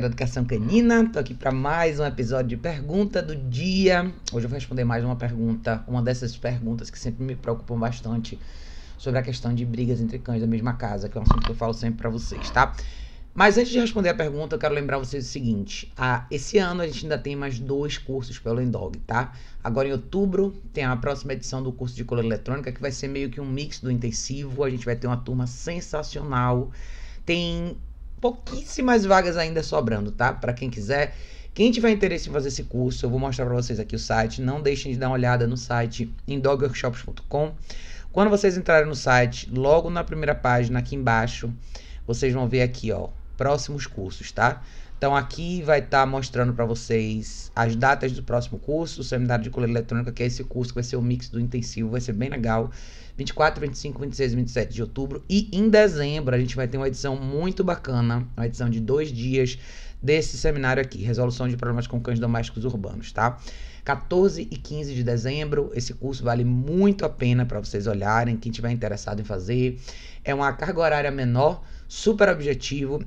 que Educação Canina. Tô aqui para mais um episódio de pergunta do dia. Hoje eu vou responder mais uma pergunta, uma dessas perguntas que sempre me preocupam bastante sobre a questão de brigas entre cães da mesma casa, que é um assunto que eu falo sempre para vocês, tá? Mas antes de responder a pergunta, eu quero lembrar vocês o seguinte: ah, esse ano a gente ainda tem mais dois cursos pelo Endog, tá? Agora em outubro tem a próxima edição do curso de color eletrônica, que vai ser meio que um mix do intensivo. A gente vai ter uma turma sensacional. Tem pouquíssimas vagas ainda sobrando, tá? Para quem quiser. Quem tiver interesse em fazer esse curso, eu vou mostrar para vocês aqui o site. Não deixem de dar uma olhada no site em dogworkshops.com. Quando vocês entrarem no site, logo na primeira página aqui embaixo, vocês vão ver aqui, ó, próximos cursos, tá? Então aqui vai estar tá mostrando para vocês as datas do próximo curso, o seminário de colher eletrônica, que é esse curso que vai ser o mix do intensivo, vai ser bem legal. 24, 25, 26, 27 de outubro e em dezembro a gente vai ter uma edição muito bacana, uma edição de dois dias desse seminário aqui, resolução de problemas com cães domésticos urbanos, tá? 14 e 15 de dezembro. Esse curso vale muito a pena para vocês olharem, quem tiver interessado em fazer. É uma carga horária menor, super objetivo.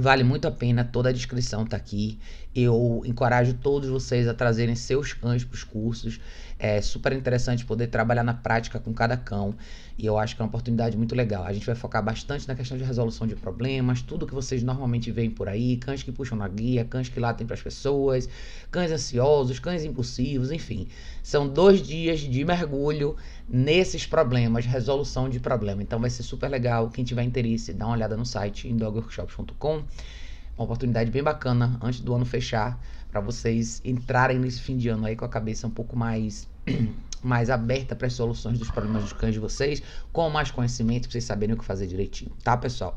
Vale muito a pena, toda a descrição tá aqui. Eu encorajo todos vocês a trazerem seus cães para os cursos. É super interessante poder trabalhar na prática com cada cão e eu acho que é uma oportunidade muito legal. A gente vai focar bastante na questão de resolução de problemas, tudo que vocês normalmente veem por aí, cães que puxam na guia, cães que latem para as pessoas, cães ansiosos, cães impulsivos, enfim. São dois dias de mergulho nesses problemas, resolução de problema. Então vai ser super legal. Quem tiver interesse, dá uma olhada no site em dogworkshops.com. Uma oportunidade bem bacana antes do ano fechar, para vocês entrarem nesse fim de ano aí com a cabeça um pouco mais mais aberta para as soluções dos problemas dos cães de vocês, com mais conhecimento para vocês saberem o que fazer direitinho, tá, pessoal?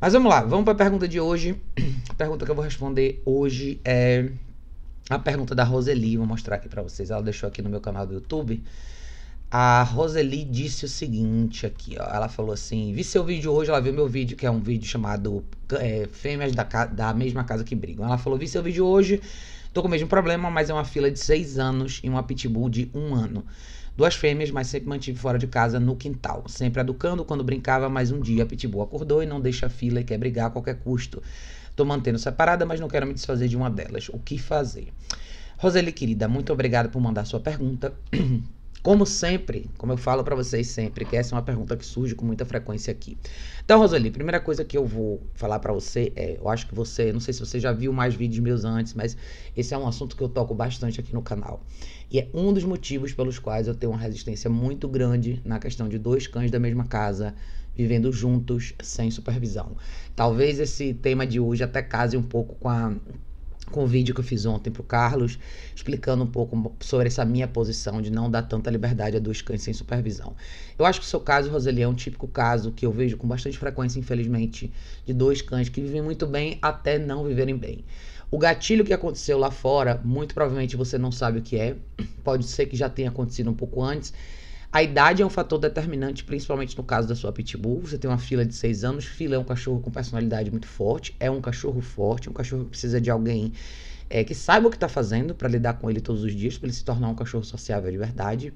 Mas vamos lá, vamos para a pergunta de hoje. A pergunta que eu vou responder hoje é a pergunta da Roseli, vou mostrar aqui para vocês. Ela deixou aqui no meu canal do YouTube. A Roseli disse o seguinte aqui, ó. Ela falou assim: vi seu vídeo hoje, ela viu meu vídeo, que é um vídeo chamado é, Fêmeas da, da Mesma Casa que Brigam. Ela falou: vi seu vídeo hoje, tô com o mesmo problema, mas é uma fila de seis anos e uma pitbull de um ano. Duas fêmeas, mas sempre mantive fora de casa no quintal. Sempre educando quando brincava, mas um dia a pitbull acordou e não deixa a fila e quer brigar a qualquer custo. Tô mantendo separada, mas não quero me desfazer de uma delas. O que fazer? Roseli, querida, muito obrigada por mandar sua pergunta. Como sempre, como eu falo para vocês sempre, que essa é uma pergunta que surge com muita frequência aqui. Então, Roseli, primeira coisa que eu vou falar para você é, eu acho que você, não sei se você já viu mais vídeos meus antes, mas esse é um assunto que eu toco bastante aqui no canal. E é um dos motivos pelos quais eu tenho uma resistência muito grande na questão de dois cães da mesma casa vivendo juntos sem supervisão. Talvez esse tema de hoje até case um pouco com a com o vídeo que eu fiz ontem para o Carlos, explicando um pouco sobre essa minha posição de não dar tanta liberdade a dois cães sem supervisão. Eu acho que o seu caso, Roseli, é um típico caso que eu vejo com bastante frequência, infelizmente, de dois cães que vivem muito bem até não viverem bem. O gatilho que aconteceu lá fora, muito provavelmente você não sabe o que é, pode ser que já tenha acontecido um pouco antes, a idade é um fator determinante, principalmente no caso da sua pitbull. Você tem uma fila de 6 anos, fila é um cachorro com personalidade muito forte, é um cachorro forte, um cachorro que precisa de alguém é, que saiba o que está fazendo para lidar com ele todos os dias, para ele se tornar um cachorro sociável de verdade.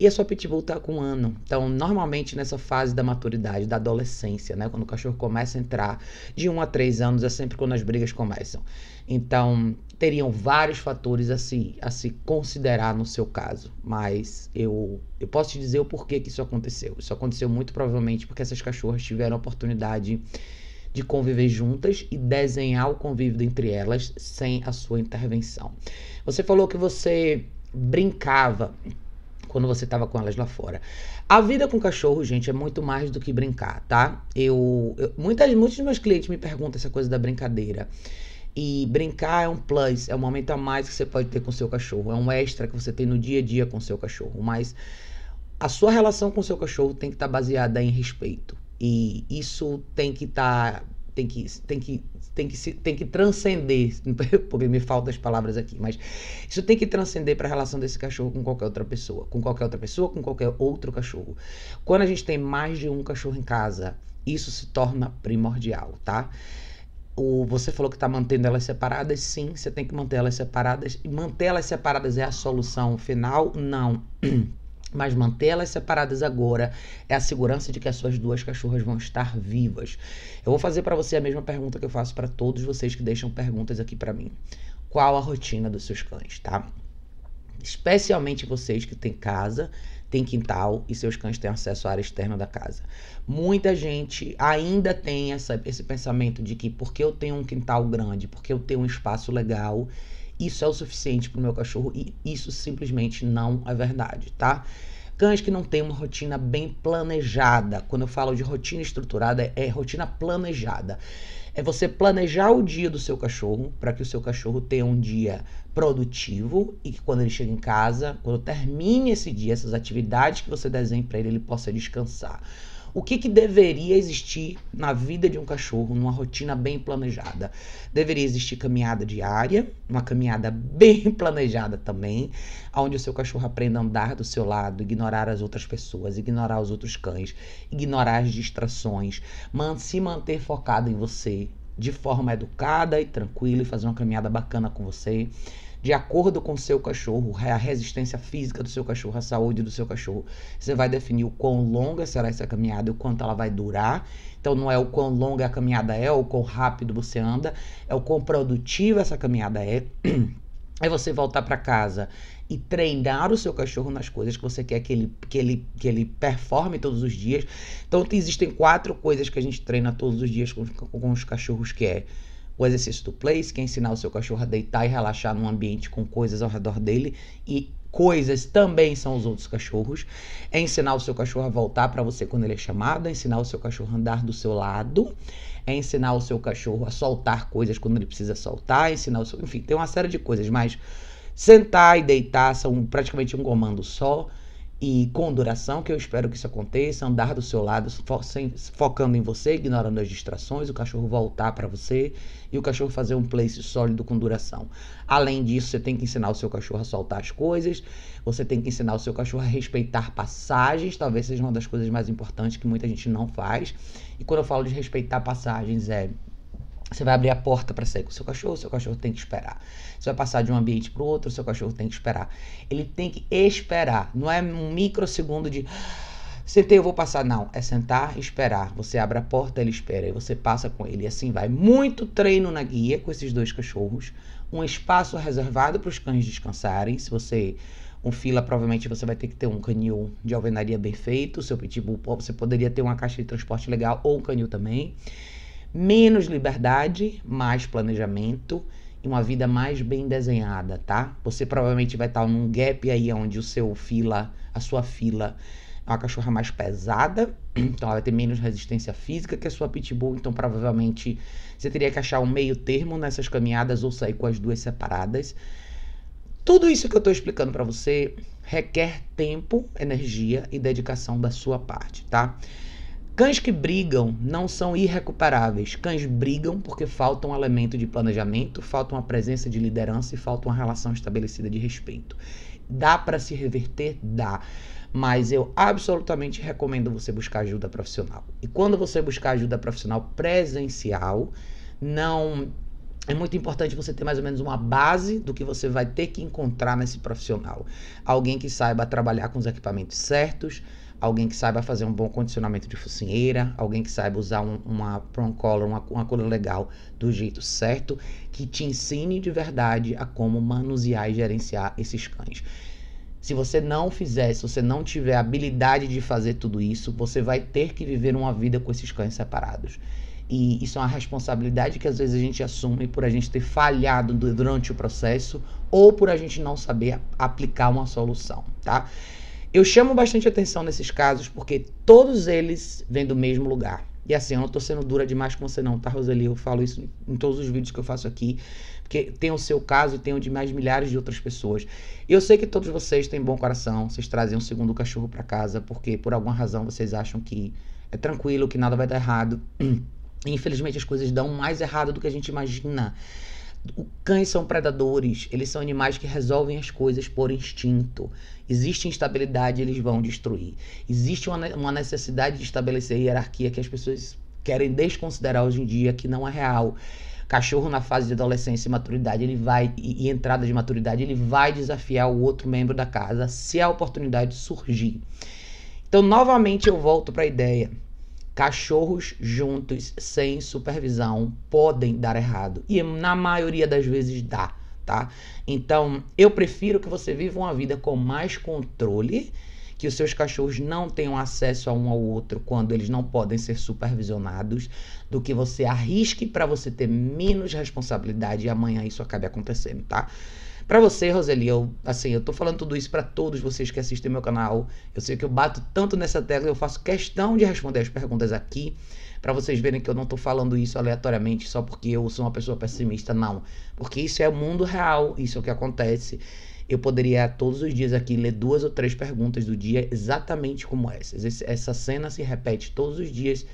E a sua pitbull tá com um ano. Então, normalmente nessa fase da maturidade, da adolescência, né? Quando o cachorro começa a entrar de um a três anos, é sempre quando as brigas começam. Então, teriam vários fatores a se, a se considerar no seu caso. Mas eu, eu posso te dizer o porquê que isso aconteceu. Isso aconteceu muito provavelmente porque essas cachorras tiveram a oportunidade de conviver juntas e desenhar o convívio entre elas sem a sua intervenção. Você falou que você brincava quando você estava com elas lá fora. A vida com cachorro, gente, é muito mais do que brincar, tá? Eu, eu muitas, muitos dos meus clientes me perguntam essa coisa da brincadeira. E brincar é um plus, é um momento a mais que você pode ter com seu cachorro, é um extra que você tem no dia a dia com seu cachorro, mas a sua relação com seu cachorro tem que estar tá baseada em respeito. E isso tem que estar tá tem que tem que tem que tem que transcender, porque me faltam as palavras aqui, mas isso tem que transcender para a relação desse cachorro com qualquer outra pessoa, com qualquer outra pessoa, com qualquer outro cachorro. Quando a gente tem mais de um cachorro em casa, isso se torna primordial, tá? O, você falou que está mantendo elas separadas, sim, você tem que manter elas separadas. E manter elas separadas é a solução final? Não. Mas mantê-las separadas agora é a segurança de que as suas duas cachorras vão estar vivas. Eu vou fazer para você a mesma pergunta que eu faço para todos vocês que deixam perguntas aqui para mim. Qual a rotina dos seus cães, tá? Especialmente vocês que têm casa, têm quintal e seus cães têm acesso à área externa da casa. Muita gente ainda tem essa, esse pensamento de que porque eu tenho um quintal grande, porque eu tenho um espaço legal, isso é o suficiente para o meu cachorro e isso simplesmente não é verdade, tá? Cães que não têm uma rotina bem planejada. Quando eu falo de rotina estruturada, é rotina planejada. É você planejar o dia do seu cachorro para que o seu cachorro tenha um dia produtivo e que quando ele chega em casa, quando termine esse dia, essas atividades que você desenha para ele, ele possa descansar. O que, que deveria existir na vida de um cachorro, numa rotina bem planejada? Deveria existir caminhada diária, uma caminhada bem planejada também, onde o seu cachorro aprenda a andar do seu lado, ignorar as outras pessoas, ignorar os outros cães, ignorar as distrações, se manter focado em você de forma educada e tranquila e fazer uma caminhada bacana com você de acordo com o seu cachorro, a resistência física do seu cachorro, a saúde do seu cachorro. Você vai definir o quão longa será essa caminhada, o quanto ela vai durar. Então não é o quão longa a caminhada é, ou o quão rápido você anda, é o quão produtiva essa caminhada é. É você voltar para casa e treinar o seu cachorro nas coisas que você quer que ele, que, ele, que ele performe todos os dias. Então, existem quatro coisas que a gente treina todos os dias com, com os cachorros, que é o exercício do place, que é ensinar o seu cachorro a deitar e relaxar num ambiente com coisas ao redor dele e coisas também são os outros cachorros. É ensinar o seu cachorro a voltar para você quando ele é chamado, é ensinar o seu cachorro a andar do seu lado, é ensinar o seu cachorro a soltar coisas quando ele precisa soltar, é ensinar o seu, enfim, tem uma série de coisas, mas sentar e deitar são praticamente um comando só e com duração, que eu espero que isso aconteça, andar do seu lado, fo sem, focando em você, ignorando as distrações, o cachorro voltar para você e o cachorro fazer um place sólido com duração. Além disso, você tem que ensinar o seu cachorro a soltar as coisas, você tem que ensinar o seu cachorro a respeitar passagens, talvez seja uma das coisas mais importantes que muita gente não faz. E quando eu falo de respeitar passagens, é você vai abrir a porta para sair com o seu cachorro, seu cachorro tem que esperar. Você vai passar de um ambiente para o outro, seu cachorro tem que esperar. Ele tem que esperar, não é um microsegundo de ah, sentei, eu vou passar. Não, é sentar e esperar. Você abre a porta, ele espera e você passa com ele. E assim vai. Muito treino na guia com esses dois cachorros. Um espaço reservado para os cães descansarem. Se você um fila, provavelmente você vai ter que ter um canil de alvenaria bem feito. Seu pitbull, você poderia ter uma caixa de transporte legal ou um canil também. Menos liberdade, mais planejamento e uma vida mais bem desenhada, tá? Você provavelmente vai estar num gap aí onde o seu fila, a sua fila é uma cachorra mais pesada, então ela vai ter menos resistência física que a sua pitbull, então provavelmente você teria que achar um meio termo nessas caminhadas ou sair com as duas separadas. Tudo isso que eu estou explicando para você requer tempo, energia e dedicação da sua parte, tá? Cães que brigam não são irrecuperáveis. Cães brigam porque falta um elemento de planejamento, falta uma presença de liderança e falta uma relação estabelecida de respeito. Dá para se reverter? Dá. Mas eu absolutamente recomendo você buscar ajuda profissional. E quando você buscar ajuda profissional presencial, não é muito importante você ter mais ou menos uma base do que você vai ter que encontrar nesse profissional. Alguém que saiba trabalhar com os equipamentos certos, alguém que saiba fazer um bom condicionamento de focinheira, alguém que saiba usar um, uma prong collar, uma, uma collar legal do jeito certo, que te ensine de verdade a como manusear e gerenciar esses cães. Se você não fizer, se você não tiver habilidade de fazer tudo isso, você vai ter que viver uma vida com esses cães separados. E isso é uma responsabilidade que às vezes a gente assume por a gente ter falhado durante o processo ou por a gente não saber aplicar uma solução, tá? Eu chamo bastante atenção nesses casos porque todos eles vêm do mesmo lugar. E assim, eu não tô sendo dura demais com você não, tá, Roseli? Eu falo isso em todos os vídeos que eu faço aqui, porque tem o seu caso e tem o de mais milhares de outras pessoas. E eu sei que todos vocês têm bom coração, vocês trazem um segundo cachorro para casa porque por alguma razão vocês acham que é tranquilo, que nada vai dar errado. E, infelizmente as coisas dão mais errado do que a gente imagina. Cães são predadores, eles são animais que resolvem as coisas por instinto. Existe instabilidade, eles vão destruir. Existe uma, uma necessidade de estabelecer hierarquia que as pessoas querem desconsiderar hoje em dia, que não é real cachorro na fase de adolescência e maturidade, ele vai e, e, entrada de maturidade, ele vai desafiar o outro membro da casa se a oportunidade surgir. Então, novamente eu volto para a ideia Cachorros juntos, sem supervisão, podem dar errado. E na maioria das vezes dá, tá? Então, eu prefiro que você viva uma vida com mais controle que os seus cachorros não tenham acesso a um ao outro quando eles não podem ser supervisionados, do que você arrisque para você ter menos responsabilidade e amanhã isso acabe acontecendo, tá? Para você, Roseli, eu, assim, eu tô falando tudo isso para todos vocês que assistem meu canal. Eu sei que eu bato tanto nessa tecla, eu faço questão de responder as perguntas aqui, para vocês verem que eu não tô falando isso aleatoriamente só porque eu sou uma pessoa pessimista, não. Porque isso é o mundo real, isso é o que acontece. Eu poderia todos os dias aqui ler duas ou três perguntas do dia exatamente como essas. essa cena se repete todos os dias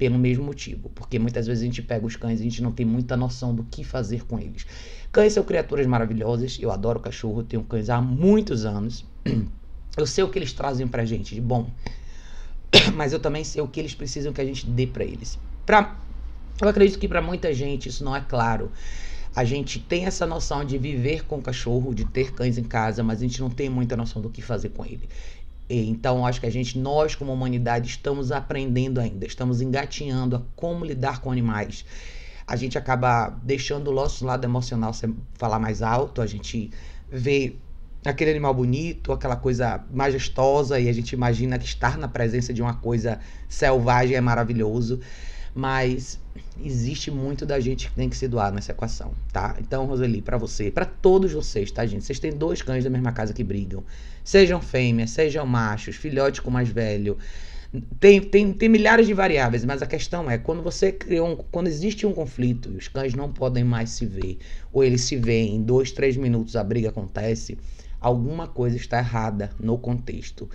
pelo mesmo motivo, porque muitas vezes a gente pega os cães e a gente não tem muita noção do que fazer com eles. Cães são criaturas maravilhosas, eu adoro cachorro, eu tenho cães há muitos anos. Eu sei o que eles trazem pra gente de bom, mas eu também sei o que eles precisam que a gente dê para eles. Pra, eu acredito que para muita gente isso não é claro. A gente tem essa noção de viver com cachorro, de ter cães em casa, mas a gente não tem muita noção do que fazer com ele. Então, acho que a gente, nós como humanidade, estamos aprendendo ainda, estamos engatinhando a como lidar com animais. A gente acaba deixando o nosso lado emocional falar mais alto, a gente vê aquele animal bonito, aquela coisa majestosa, e a gente imagina que estar na presença de uma coisa selvagem é maravilhoso. Mas existe muito da gente que tem que se doar nessa equação, tá? Então, Roseli, para você, para todos vocês, tá, gente? Vocês têm dois cães da mesma casa que brigam. Sejam fêmeas, sejam machos, filhote com mais velho. Tem, tem, tem milhares de variáveis, mas a questão é quando você criou um, quando existe um conflito e os cães não podem mais se ver, ou eles se veem em dois, três minutos a briga acontece, alguma coisa está errada no contexto.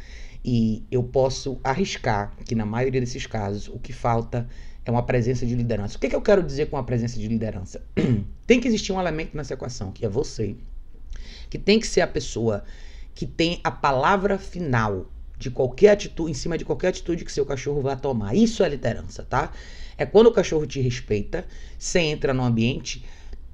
E eu posso arriscar que na maioria desses casos o que falta é uma presença de liderança. O que, que eu quero dizer com a presença de liderança? tem que existir um elemento nessa equação, que é você, que tem que ser a pessoa que tem a palavra final de qualquer atitude, em cima de qualquer atitude que seu cachorro vai tomar. Isso é liderança, tá? É quando o cachorro te respeita, você entra no ambiente,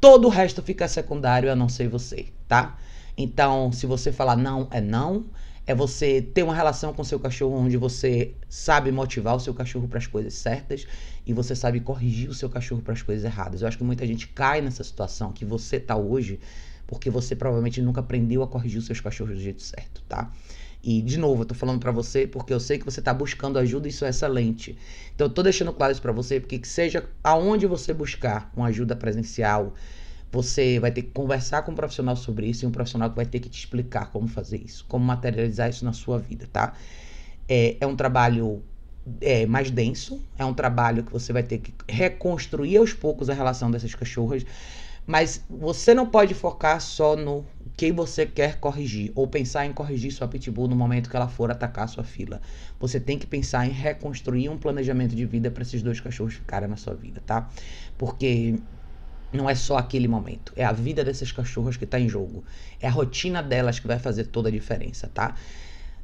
todo o resto fica secundário a não ser você, tá? Então, se você falar não, é não é você ter uma relação com seu cachorro onde você sabe motivar o seu cachorro para as coisas certas e você sabe corrigir o seu cachorro para as coisas erradas. Eu acho que muita gente cai nessa situação que você tá hoje porque você provavelmente nunca aprendeu a corrigir os seus cachorros do jeito certo, tá? E de novo, eu tô falando para você porque eu sei que você tá buscando ajuda e isso é excelente. Então eu tô deixando claro isso para você porque que seja aonde você buscar uma ajuda presencial, você vai ter que conversar com um profissional sobre isso e um profissional que vai ter que te explicar como fazer isso, como materializar isso na sua vida, tá? É, é um trabalho é, mais denso, é um trabalho que você vai ter que reconstruir aos poucos a relação dessas cachorras, mas você não pode focar só no que você quer corrigir ou pensar em corrigir sua pitbull no momento que ela for atacar sua fila. Você tem que pensar em reconstruir um planejamento de vida para esses dois cachorros ficarem na sua vida, tá? Porque não é só aquele momento, é a vida dessas cachorras que está em jogo. É a rotina delas que vai fazer toda a diferença, tá?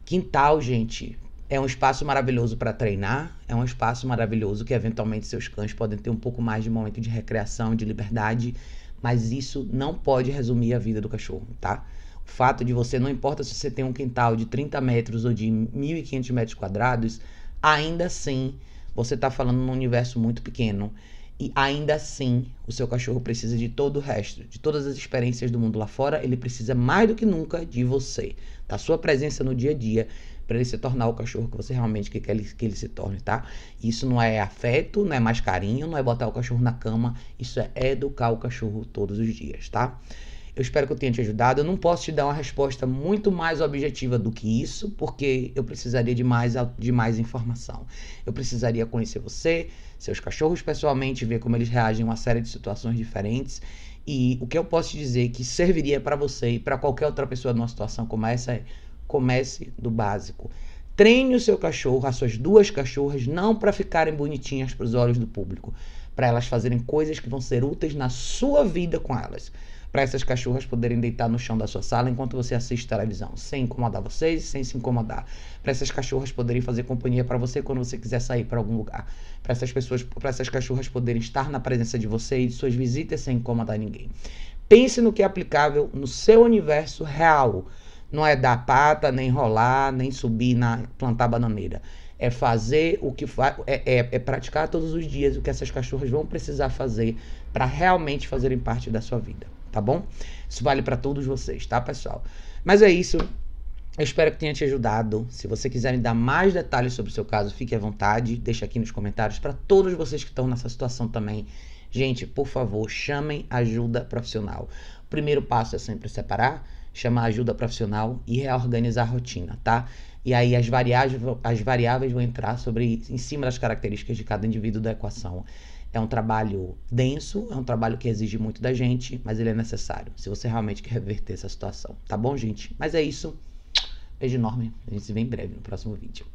Quintal, gente, é um espaço maravilhoso para treinar, é um espaço maravilhoso que eventualmente seus cães podem ter um pouco mais de momento de recreação, de liberdade, mas isso não pode resumir a vida do cachorro, tá? O fato de você, não importa se você tem um quintal de 30 metros ou de 1.500 metros quadrados, ainda assim você está falando num universo muito pequeno e ainda assim, o seu cachorro precisa de todo o resto, de todas as experiências do mundo lá fora, ele precisa mais do que nunca de você, da sua presença no dia a dia, para ele se tornar o cachorro que você realmente quer que ele, se torne, tá? Isso não é afeto, não é mais carinho, não é botar o cachorro na cama, isso é educar o cachorro todos os dias, tá? Eu espero que eu tenha te ajudado. Eu não posso te dar uma resposta muito mais objetiva do que isso, porque eu precisaria de mais, de mais informação. Eu precisaria conhecer você, seus cachorros pessoalmente, ver como eles reagem a uma série de situações diferentes. E o que eu posso te dizer é que serviria para você e para qualquer outra pessoa numa situação como essa é: comece do básico. Treine o seu cachorro, as suas duas cachorras, não para ficarem bonitinhas para os olhos do público, para elas fazerem coisas que vão ser úteis na sua vida com elas para essas cachorras poderem deitar no chão da sua sala enquanto você assiste televisão, sem incomodar vocês e sem se incomodar. Para essas cachorras poderem fazer companhia para você quando você quiser sair para algum lugar. Para essas pessoas, para essas cachorras poderem estar na presença de você e de suas visitas sem incomodar ninguém. Pense no que é aplicável no seu universo real. Não é dar pata, nem rolar, nem subir na plantar bananeira é fazer o que é, é, é, praticar todos os dias o que essas cachorras vão precisar fazer para realmente fazerem parte da sua vida tá bom? Isso vale para todos vocês, tá, pessoal? Mas é isso. Eu espero que tenha te ajudado. Se você quiser me dar mais detalhes sobre o seu caso, fique à vontade. Deixa aqui nos comentários para todos vocês que estão nessa situação também. Gente, por favor, chamem ajuda profissional. O primeiro passo é sempre separar, chamar ajuda profissional e reorganizar a rotina, tá? E aí as variáveis, as variáveis vão entrar sobre em cima das características de cada indivíduo da equação. É um trabalho denso, é um trabalho que exige muito da gente, mas ele é necessário se você realmente quer reverter essa situação, tá bom, gente? Mas é isso. Beijo enorme. A gente se vê em breve no próximo vídeo.